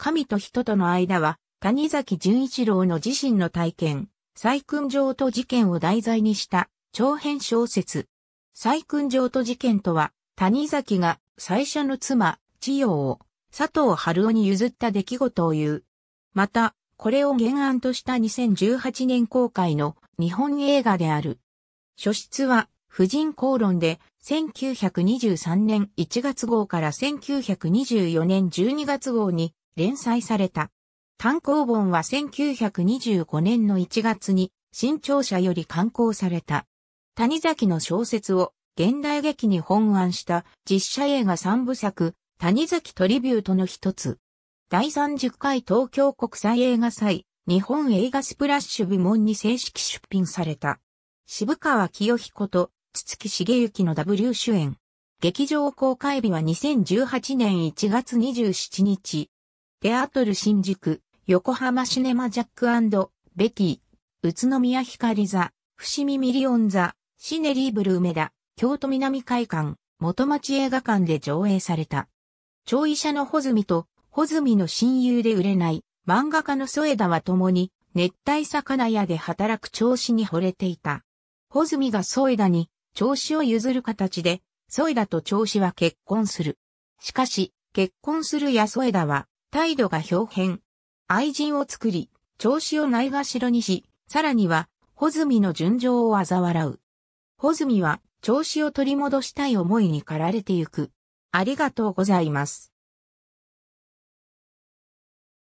神と人との間は、谷崎潤一郎の自身の体験、再訓上と事件を題材にした長編小説。再訓上と事件とは、谷崎が最初の妻、千代を佐藤春夫に譲った出来事を言う。また、これを原案とした2018年公開の日本映画である。書室は、婦人公論で、1923年1月号から1924年12月号に連載された。単行本は1925年の1月に新潮社より刊行された。谷崎の小説を現代劇に本案した実写映画3部作、谷崎トリビュートの一つ。第30回東京国際映画祭、日本映画スプラッシュ部門に正式出品された。渋川清彦と筒木茂之の W 主演。劇場公開日は2018年1月27日。テアトル新宿、横浜シネマジャックベティ、宇都宮光座、伏見ミリオン座、シネリーブル梅田、京都南海館、元町映画館で上映された。超医者の穂積と、穂積の親友で売れない、漫画家の添田は共に、熱帯魚屋で働く調子に惚れていた。穂積が添田に、調子を譲る形で、添田と調子は結婚する。しかし、結婚するや添田は、態度が表変。愛人を作り、調子をないがしろにし、さらには、穂積の純情を嘲笑う。穂積は、調子を取り戻したい思いに駆られてゆく。ありがとうございます。